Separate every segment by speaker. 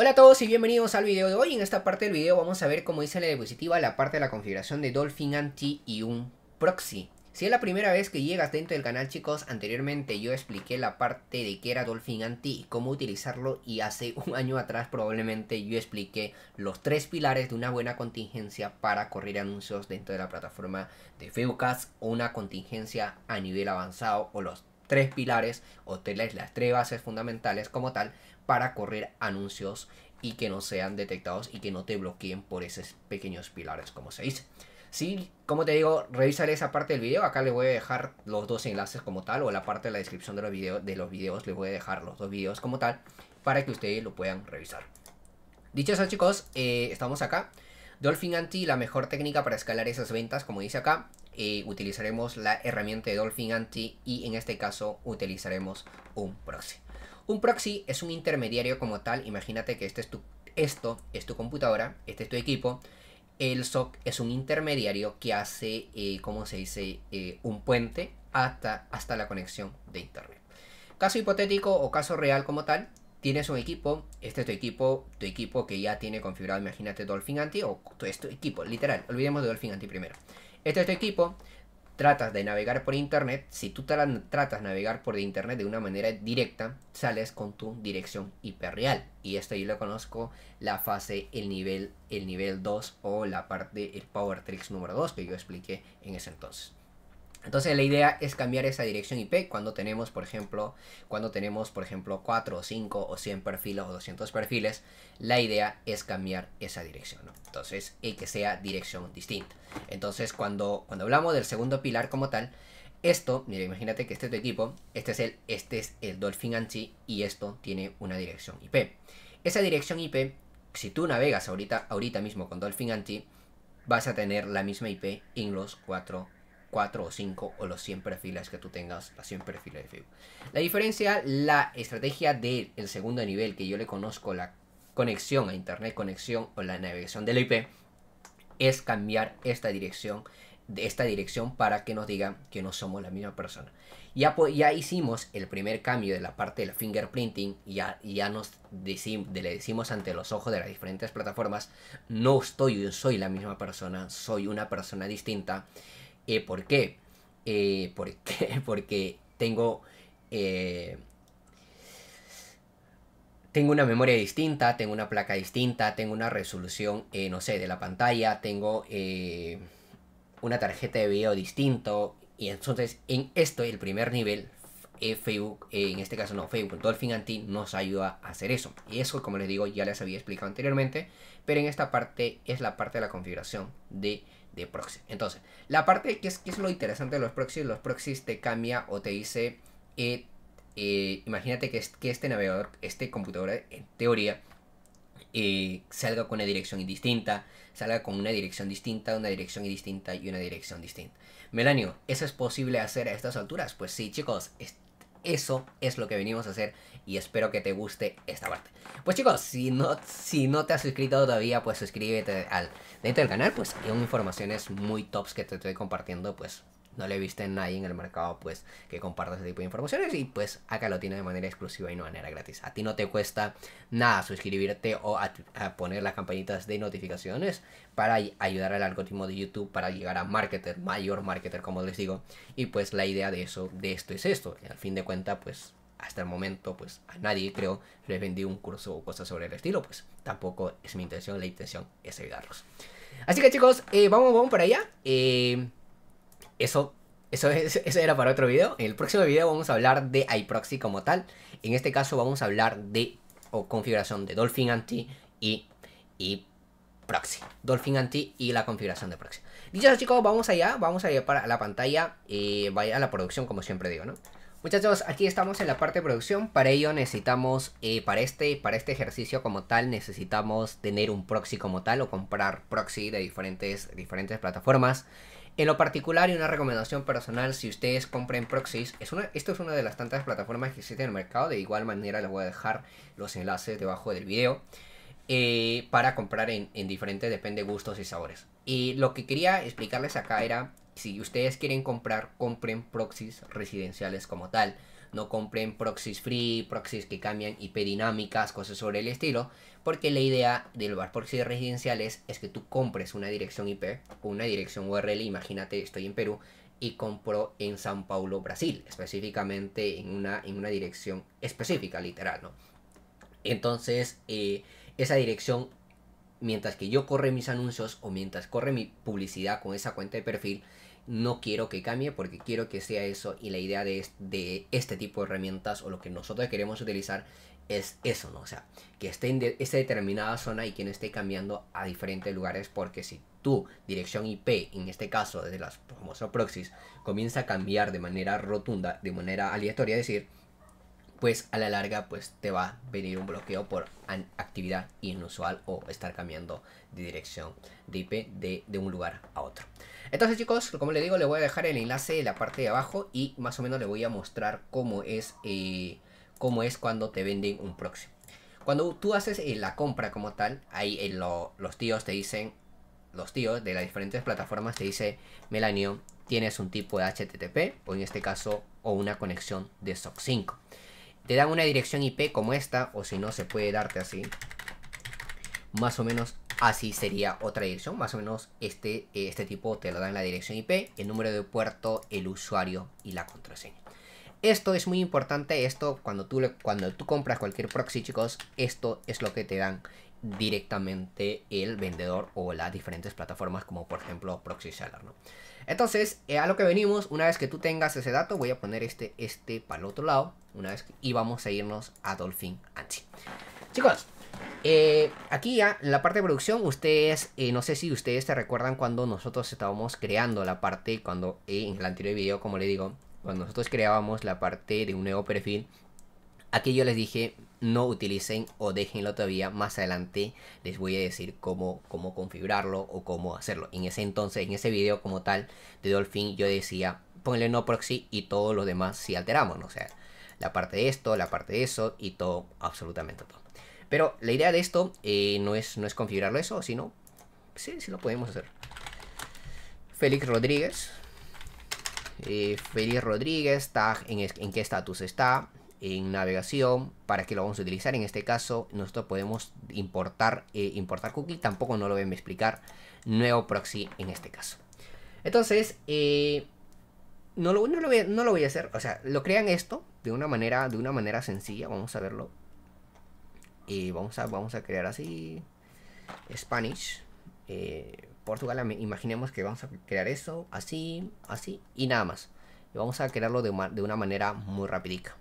Speaker 1: Hola a todos y bienvenidos al video de hoy. En esta parte del video vamos a ver cómo dice la diapositiva la parte de la configuración de Dolphin Anti y un proxy. Si es la primera vez que llegas dentro del canal chicos, anteriormente yo expliqué la parte de qué era Dolphin Anti y cómo utilizarlo y hace un año atrás probablemente yo expliqué los tres pilares de una buena contingencia para correr anuncios dentro de la plataforma de Facebook o una contingencia a nivel avanzado o los tres pilares o las tres bases fundamentales como tal para correr anuncios y que no sean detectados y que no te bloqueen por esos pequeños pilares, como se dice. Sí, como te digo, revisaré esa parte del video. Acá le voy a dejar los dos enlaces como tal, o la parte de la descripción de los, videos, de los les voy a dejar los dos videos como tal, para que ustedes lo puedan revisar. Dicho eso, chicos, eh, estamos acá. Dolphin Anti, la mejor técnica para escalar esas ventas, como dice acá. Eh, utilizaremos la herramienta de Dolphin Anti y en este caso utilizaremos un proxy. Un proxy es un intermediario como tal, imagínate que este es esto es tu computadora, este es tu equipo, el SOC es un intermediario que hace, eh, como se dice?, eh, un puente hasta, hasta la conexión de Internet. Caso hipotético o caso real como tal, tienes un equipo, este es tu equipo, tu equipo que ya tiene configurado, imagínate Dolphin Anti, o tu, tu equipo, literal, olvidemos de Dolphin Anti primero. Este es tu equipo, tratas de navegar por internet, si tú tratas de navegar por internet de una manera directa, sales con tu dirección hiperreal. real. Y esto yo lo conozco la fase, el nivel, el nivel 2 o la parte, el Power Tricks número 2 que yo expliqué en ese entonces. Entonces la idea es cambiar esa dirección IP cuando tenemos, por ejemplo, cuando tenemos, por ejemplo, 4 o 5 o 100 perfiles o 200 perfiles, la idea es cambiar esa dirección, Entonces, y que sea dirección distinta. Entonces, cuando, cuando hablamos del segundo pilar como tal, esto, mira, imagínate que este es tu equipo, este es el, este es el Dolphin Anchi y esto tiene una dirección IP. Esa dirección IP, si tú navegas ahorita, ahorita mismo con Dolphin Anchi, vas a tener la misma IP en los cuatro 4 o 5 o los 100 perfiles que tú tengas, las 100 perfiles de Facebook. La diferencia, la estrategia del segundo nivel que yo le conozco, la conexión a Internet, conexión o la navegación del IP, es cambiar esta dirección de esta dirección para que nos digan que no somos la misma persona. Ya, ya hicimos el primer cambio de la parte del fingerprinting, ya, ya nos le decimos ante los ojos de las diferentes plataformas, no estoy, soy la misma persona, soy una persona distinta. Eh, ¿Por qué? Eh, Porque tengo... Eh, tengo una memoria distinta, tengo una placa distinta, tengo una resolución, no sé, de la pantalla, tengo una tarjeta de video distinto. Y entonces en esto, el primer nivel, Facebook, en este caso no, Facebook Dolphin Anti nos ayuda a hacer eso. Y eso, como les digo, ya les había explicado anteriormente, pero en esta parte es la parte de la configuración de proxy. Entonces, la parte que es, lo interesante de los proxies, los proxies te cambia o te dice, eh, eh, imagínate que, este navegador, este computador en teoría, eh, salga con una dirección indistinta, salga con una dirección distinta, una dirección distinta y una dirección distinta. Melanio, ¿eso es posible hacer a estas alturas? Pues sí, chicos, eso es lo que venimos a hacer y espero que te guste esta parte. Pues chicos, si no, si no te has suscrito todavía, pues suscríbete al dentro del canal, pues hay informaciones muy tops que te estoy compartiendo, pues no le viste a nadie en el mercado pues que comparta ese tipo de informaciones y pues acá lo tiene de manera exclusiva y no de manera gratis. A ti no te cuesta nada suscribirte o poner las campanitas de notificaciones para ayudar al algoritmo de YouTube para llegar a marketer, mayor marketer como les digo. Y pues la idea de eso, de esto es esto. Al fin de cuentas pues hasta el momento, pues a nadie creo les vendí un curso o cosas sobre el estilo, pues tampoco es mi intención, la intención es ayudarlos. Así que chicos, eh, vamos, vamos para allá. Eh, eso, eso, eso era para otro video. En el próximo video vamos a hablar de iProxy como tal. En este caso vamos a hablar de configuración de Dolphin Anti y, y Proxy. Dolphin Anti y la configuración de Proxy. dichos chicos, vamos allá, vamos a ir para la pantalla y eh, vaya a la producción como siempre digo, ¿no? Muchachos, aquí estamos en la parte de producción, para ello necesitamos, eh, para, este, para este ejercicio como tal, necesitamos tener un proxy como tal o comprar proxy de diferentes, diferentes plataformas. En lo particular y una recomendación personal, si ustedes compren proxies, es una, esto es una de las tantas plataformas que existen en el mercado, de igual manera les voy a dejar los enlaces debajo del video, eh, para comprar en, diferentes, depende gustos y sabores. Y lo que quería explicarles acá era, si ustedes quieren comprar, compren proxies residenciales como tal. No compren proxies free, proxies que cambian IP dinámicas, cosas sobre el estilo, porque la idea del bar si residencial es, es que tú compres una dirección IP o una dirección URL, imagínate, estoy en Perú, y compro en San Paulo, Brasil, específicamente en una, en una dirección específica, literal, ¿no? Entonces, eh, esa dirección, mientras que yo corre mis anuncios o mientras corre mi publicidad con esa cuenta de perfil, no quiero que cambie porque quiero que sea eso y la idea de, de este tipo de herramientas o lo que nosotros queremos utilizar es eso, ¿no? O sea, que esté en esta determinada zona y que esté cambiando a diferentes lugares, porque si tu dirección IP, en este caso desde las famosas proxies, comienza a cambiar de manera rotunda, de manera aleatoria, es decir, pues a la larga pues te va a venir un bloqueo por actividad inusual o estar cambiando de dirección de IP de, un lugar a otro. Entonces chicos, como les digo, les voy a dejar el enlace en la parte de abajo y más o menos le voy a mostrar cómo es... Eh, como es cuando te venden un proxy. Cuando tú haces eh, la compra como tal, ahí en eh, los tíos te dicen, los tíos de las diferentes plataformas te dice, Melanio, tienes un tipo de HTTP o en este caso o una conexión de SOC 5. Te dan una dirección IP como esta o si no se puede darte así. Más o menos así sería otra dirección. Más o menos este, este tipo te lo dan la dirección IP, el número de puerto, el usuario y la contraseña. Esto es muy importante, esto cuando tú, le, cuando tú compras cualquier proxy, chicos, esto es lo que te dan directamente el vendedor o las diferentes plataformas como por ejemplo Proxy Seller, ¿no? Entonces, eh, a lo que venimos, una vez que tú tengas ese dato, voy a poner este, este para el otro lado, una vez y vamos a irnos a Dolphin Anchi. Chicos, eh, aquí ya en la parte de producción, ustedes, eh, no sé si ustedes se recuerdan cuando nosotros estábamos creando la parte, cuando en el anterior video, como le digo, cuando nosotros creábamos la parte de un nuevo perfil, aquí yo les dije no utilicen o déjenlo todavía más adelante les voy a decir cómo, cómo configurarlo o cómo hacerlo en ese entonces en ese video como tal de Dolphin yo decía ponle no proxy y todo lo demás si alteramos o sea la parte de esto la parte de eso y todo absolutamente todo pero la idea de esto eh, no es no es configurarlo eso sino sí sí lo podemos hacer Félix Rodríguez eh, feliz Rodríguez, está en, qué estatus está, en navegación, para que lo vamos a utilizar. En este caso, nosotros podemos importar, eh, importar cookie, tampoco no lo ven explicar, nuevo proxy en este caso. Entonces, eh, no, lo, voy, a hacer, o sea, lo crean esto de una manera, de una manera sencilla, vamos a verlo. Y vamos a, vamos a crear así, Spanish. Eh, Portugal, imaginemos que vamos a crear eso, así, así y nada más. vamos a crearlo de, una manera muy rapidica.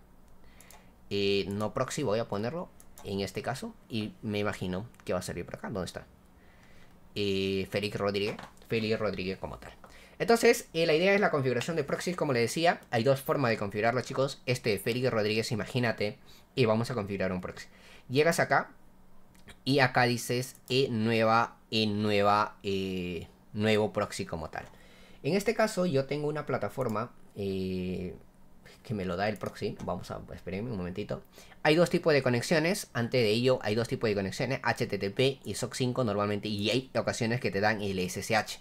Speaker 1: Eh, no proxy voy a ponerlo en este caso y me imagino que va a servir por acá. ¿Dónde está? Eh, Félix Rodríguez. Félix Rodríguez como tal. Entonces, eh, la idea es la configuración de proxy, como le decía. Hay dos formas de configurarlo, chicos. Este Félix Rodríguez, imagínate. Y vamos a configurar un proxy. Llegas acá, y acá dices eh, nueva, eh, nueva, eh, nuevo proxy como tal. En este caso yo tengo una plataforma que me lo da el proxy. Vamos a esperarme un momentito. Hay dos tipos de conexiones. Antes de ello hay dos tipos de conexiones. HTTP y SOC5 normalmente. Y hay ocasiones que te dan el SSH.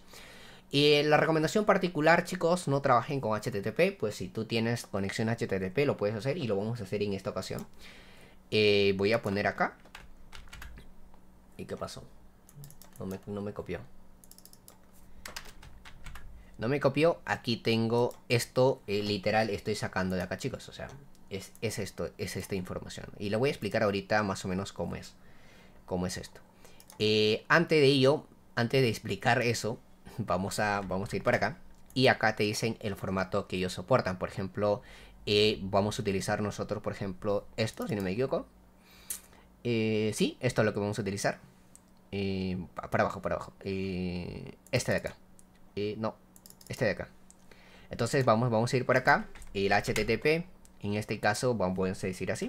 Speaker 1: Y la recomendación particular, chicos, no trabajen con HTTP, pues si tú tienes conexión HTTP lo puedes hacer y lo vamos a hacer en esta ocasión. voy a poner acá ¿Y qué pasó? No me, copió. No me copió. Aquí tengo esto, eh, literal, estoy sacando de acá, chicos. O sea, es, esto, es esta información. Y le voy a explicar ahorita más o menos cómo es. Cómo es esto. Eh, antes de ello, antes de explicar eso, vamos a, vamos a ir para acá. Y acá te dicen el formato que ellos soportan. Por ejemplo, eh, vamos a utilizar nosotros, por ejemplo, esto, si no me equivoco. Si, eh, sí, esto es lo que vamos a utilizar. Eh, para abajo, para abajo. Eh, este de acá. no, este de acá. Entonces vamos, vamos a ir por acá. El HTTP, en este caso vamos a decir así.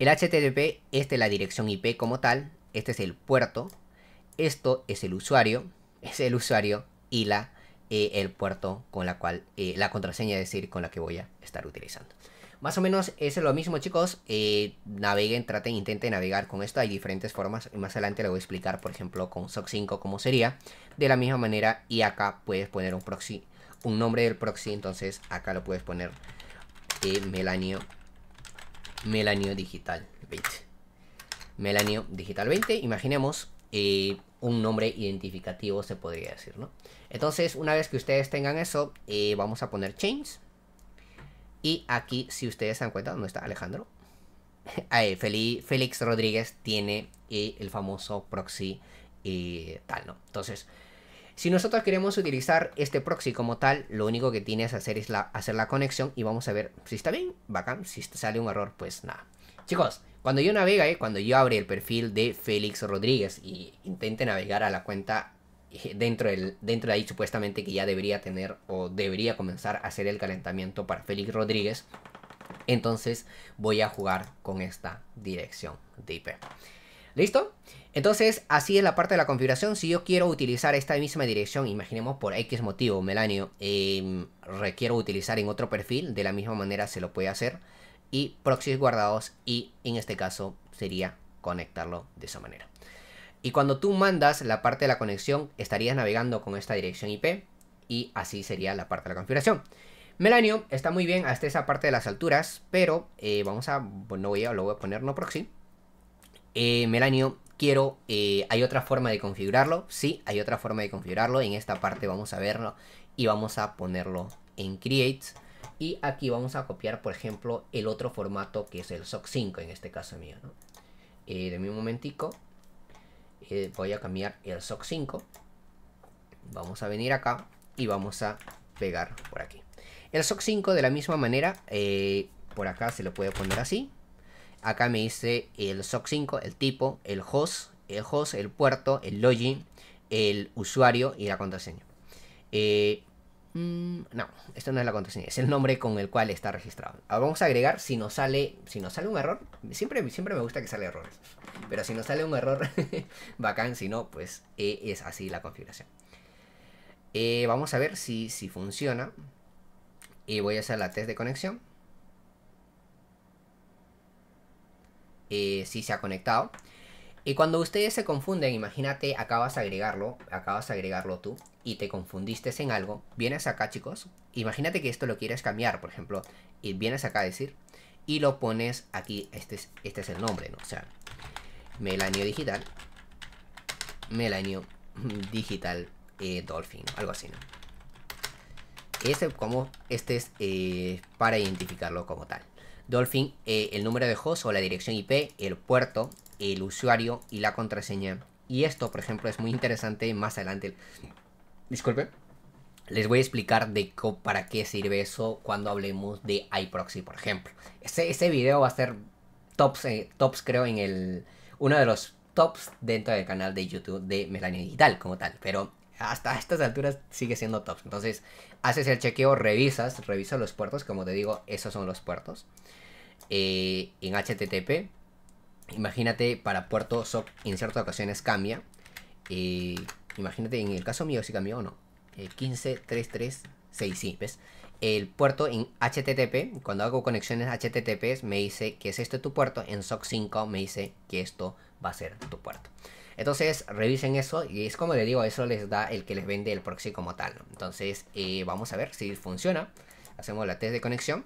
Speaker 1: El HTTP, esta es la dirección IP como tal. Este es el puerto. Esto es el usuario. Es el usuario y la, el puerto con la cual, la contraseña, es decir, con la que voy a estar utilizando. Más o menos es lo mismo, chicos. Eh, naveguen, traten, intenten navegar con esto. Hay diferentes formas. Más adelante le voy a explicar, por ejemplo, con SOC 5 cómo sería. De la misma manera, y acá puedes poner un proxy, un nombre del proxy. Entonces, acá lo puedes poner eh, Melanio, Melanio Digital 20. Melanio Digital 20. Imaginemos eh, un nombre identificativo, se podría decir, ¿no? Entonces, una vez que ustedes tengan eso, eh, vamos a poner Change y aquí, si ustedes se dan cuenta, ¿dónde está Alejandro? Ahí, Félix Rodríguez tiene eh, el famoso proxy eh, tal, ¿no? Entonces, si nosotros queremos utilizar este proxy como tal, lo único que tienes que hacer es la, hacer la conexión y vamos a ver si está bien, bacán, si sale un error, pues nada. Chicos, cuando yo navega, eh, cuando yo abre el perfil de Félix Rodríguez y intente navegar a la cuenta eh, dentro, del, dentro de ahí supuestamente que ya debería tener o debería comenzar a hacer el calentamiento para Félix Rodríguez. Entonces voy a jugar con esta dirección de IP. ¿Listo? Entonces, así es la parte de la configuración. Si yo quiero utilizar esta misma dirección, imaginemos por X motivo, Melanio, em, requiero utilizar en otro perfil, de la misma manera se lo puede hacer. Y proxies guardados y en este caso sería conectarlo de esa manera. Y cuando tú mandas la parte de la conexión, estarías navegando con esta dirección IP y así sería la parte de la configuración. Melanio está muy bien hasta esa parte de las alturas, pero eh, vamos a, pues no voy a, lo voy a poner no proxy. Eh, quiero, eh, hay otra forma de configurarlo, sí, hay otra forma de configurarlo, en esta parte vamos a verlo y vamos a ponerlo en create y aquí vamos a copiar por ejemplo el otro formato que es el SOC5 en este caso mío, ¿no? Eh, de mi momentico, eh, voy a cambiar el SOC 5. Vamos a venir acá y vamos a pegar por aquí. El SOC 5 de la misma manera, eh, por acá se lo puede poner así. Acá me dice el SOC 5, el tipo, el host, el host, el puerto, el login, el usuario y la contraseña. Eh, Mm, no, esto no es la contraseña, es el nombre con el cual está registrado. Ah, vamos a agregar si nos sale, si nos sale un error, siempre, siempre me gusta que sale errores, pero si nos sale un error, bacán, si no, pues eh, es así la configuración. Eh, vamos a ver si, si funciona. Y eh, voy a hacer la test de conexión. si se ha conectado. Y cuando ustedes se confunden, imagínate, acabas de agregarlo, acabas de agregarlo tú y te confundiste en algo, vienes acá chicos, imagínate que esto lo quieres cambiar, por ejemplo, y vienes acá a decir y lo pones aquí, este es, este es el nombre, ¿no? O sea, Melanio Digital, Melanio Digital eh, Dolphin, algo así, ¿no? Este, como, este es eh, para identificarlo como tal. Dolphin, eh, el número de host o la dirección IP, el puerto, el usuario y la contraseña. Y esto, por ejemplo, es muy interesante más adelante. Disculpe. Les voy a explicar de para qué sirve eso cuando hablemos de iProxy, por ejemplo. Este, este video va a ser eh, tops, creo, en el uno de los tops dentro del canal de YouTube de Melania Digital como tal. Pero hasta estas alturas sigue siendo tops. Entonces, haces el chequeo, revisas, revisas los puertos. Como te digo, esos son los puertos. Eh, en HTTP Imagínate para puerto SOC en ciertas ocasiones cambia. Eh, imagínate en el caso mío si cambió o no. 15336, eh, ¿ves? El puerto en HTTP, cuando hago conexiones HTTP, me dice que es este tu puerto. En SOC 5 me dice que esto va a ser tu puerto. Entonces, revisen eso y es como les digo, eso les da el que les vende el proxy como tal. Entonces, eh, vamos a ver si funciona. Hacemos la test de conexión.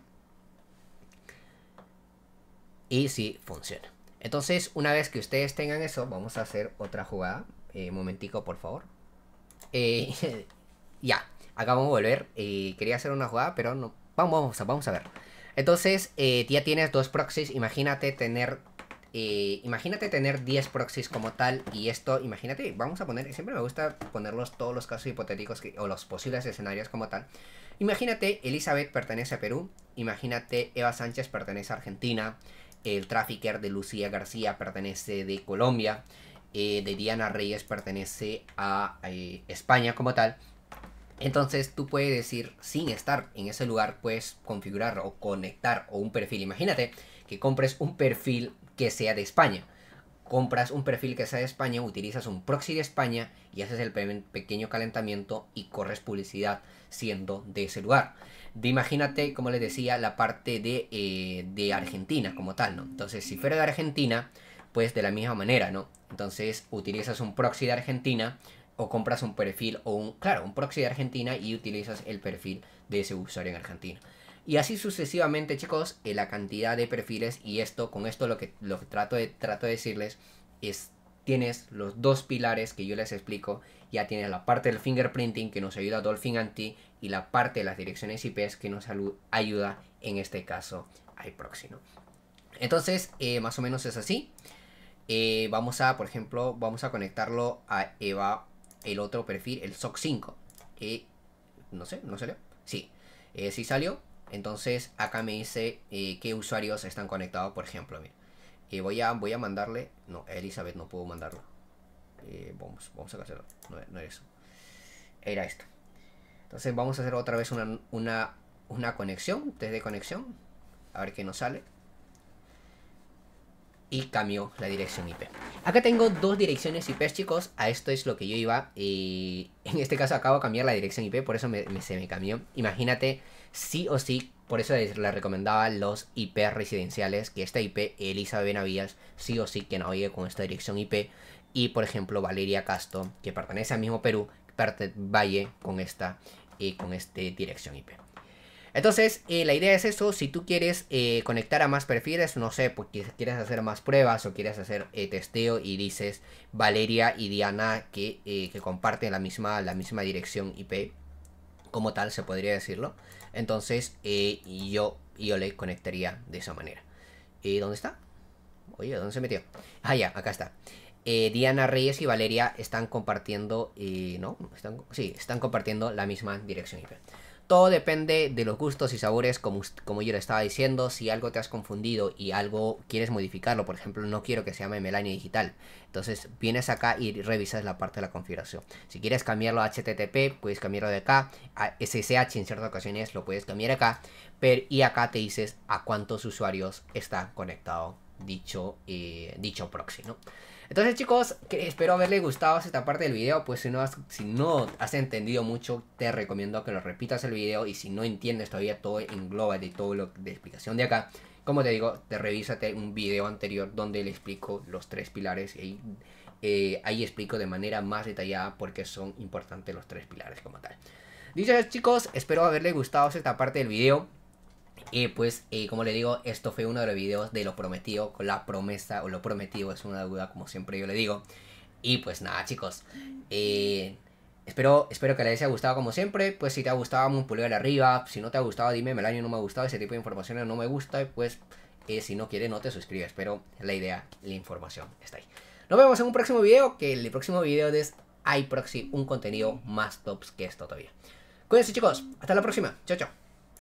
Speaker 1: Y si funciona. Entonces, una vez que ustedes tengan eso, vamos a hacer otra jugada. Eh, momentico, por favor. Eh, ya, acá vamos a volver. Eh, quería hacer una jugada, pero no. Vamos, vamos, a, vamos a ver. Entonces, ya tienes dos proxies. Imagínate tener... imagínate tener 10 proxies como tal y esto, imagínate, vamos a poner, siempre me gusta ponerlos todos los casos hipotéticos o los posibles escenarios como tal. Imagínate, Elizabeth pertenece a Perú, imagínate, Eva Sánchez pertenece a Argentina, el trafficker de Lucía García pertenece de Colombia, eh, de Diana Reyes pertenece a eh, España como tal. Entonces tú puedes decir, sin estar en ese lugar, puedes configurar o conectar o un perfil. Imagínate que compres un perfil que sea de España. Compras un perfil que sea de España, utilizas un proxy de España y haces el pequeño calentamiento y corres publicidad siendo de ese lugar de imagínate, como les decía, la parte de, eh, de Argentina como tal, ¿no? Entonces, si fuera de Argentina, pues de la misma manera, ¿no? Entonces, utilizas un proxy de Argentina o compras un perfil o un, claro, un proxy de Argentina y utilizas el perfil de ese usuario en Argentina. Y así sucesivamente, chicos, la cantidad de perfiles y esto, con esto lo que, lo trato, de, trato de decirles es tienes los dos pilares que yo les explico. Ya tienes la parte del fingerprinting que nos ayuda a Dolphin Anti y la parte de las direcciones IPs que nos ayuda en este caso al próximo. Entonces, eh, más o menos es así. Eh, vamos a, por ejemplo, vamos a conectarlo a Eva, el otro perfil, el SOC 5. no sé, ¿no salió? Sí, eh, sí salió. Entonces, acá me dice qué usuarios están conectados, por ejemplo voy, a, voy a mandarle... No, Elizabeth no puedo mandarlo. Eh, vamos, vamos a cancelar. No, no, era eso. Era esto. Entonces vamos a hacer otra vez una, una, una conexión, desde conexión. A ver qué nos sale. Y cambió la dirección IP. Acá tengo dos direcciones IP, chicos. A esto es lo que yo iba. Y eh, en este caso acabo de cambiar la dirección IP, por eso me, me, se me cambió. Imagínate, sí o sí, por eso les, recomendaba los IP residenciales, que esta IP, Elisa Benavides, sí o sí que no oye con esta dirección IP. Y por ejemplo, Valeria Castro, que pertenece al mismo Perú, parte Valle con esta y eh, con este dirección IP. Entonces, eh, la idea es eso, si tú quieres eh, conectar a más perfiles, no sé, porque pues, quieres hacer más pruebas o quieres hacer testeo y dices Valeria y Diana que, comparten la misma, la misma dirección IP, como tal, se podría decirlo. Entonces eh, yo, yo le conectaría de esa manera. ¿Y dónde está? Oye, ¿dónde se metió? Ah, ya, acá está. Eh, Diana Reyes y Valeria están compartiendo, y eh, ¿no? Están, sí, están compartiendo la misma dirección IP todo depende de los gustos y sabores, como, como yo le estaba diciendo. Si algo te has confundido y algo quieres modificarlo, por ejemplo, no quiero que se llame Melania Digital. Entonces vienes acá y revisas la parte de la configuración. Si quieres cambiarlo a HTTP, puedes cambiarlo de acá. A SSH en ciertas ocasiones lo puedes cambiar acá. Pero, y acá te dices a cuántos usuarios está conectado dicho, eh, dicho proxy, ¿no? Entonces chicos, espero haberle gustado esta parte del video, pues si no, has, si no has entendido mucho, te recomiendo que lo repitas el video y si no entiendes todavía todo engloba de todo lo de explicación de acá. Como te digo, te revísate un video anterior donde le explico los tres pilares y ahí eh, explico de manera más detallada por qué son importantes los tres pilares como tal. Dicho eso chicos, espero haberle gustado esta parte del video. Y pues, eh, como le digo, esto fue uno de los videos de lo prometido, con la promesa o lo prometido es una duda, como siempre yo le digo. Y pues nada, chicos. Eh, espero, espero que les haya gustado como siempre. Pues si te ha gustado, un pulgar arriba. Si no te ha gustado, dime, año, no me ha gustado. Ese tipo de información no me gusta. pues, eh, si no quieres, no te suscribes. Pero la idea, la información está ahí. Nos vemos en un próximo video, que el próximo video es iProxy, un contenido más tops que esto todavía. Cuídense chicos, hasta la próxima. Chao, chao.